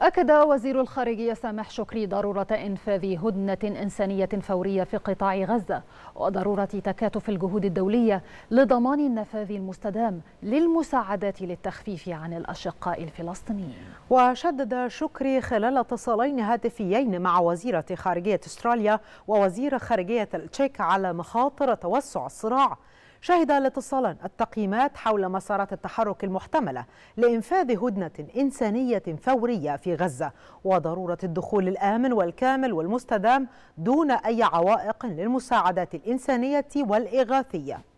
أكد وزير الخارجية سامح شكري ضرورة إنفاذ هدنة إنسانية فورية في قطاع غزة وضرورة تكاتف الجهود الدولية لضمان النفاذ المستدام للمساعدات للتخفيف عن الأشقاء الفلسطينيين وشدد شكري خلال اتصالين هاتفيين مع وزيرة خارجية استراليا ووزير خارجية التشيك على مخاطر توسع الصراع شهد الاتصالان التقييمات حول مسارات التحرك المحتملة لإنفاذ هدنة إنسانية فورية في غزة وضرورة الدخول الآمن والكامل والمستدام دون أي عوائق للمساعدات الإنسانية والإغاثية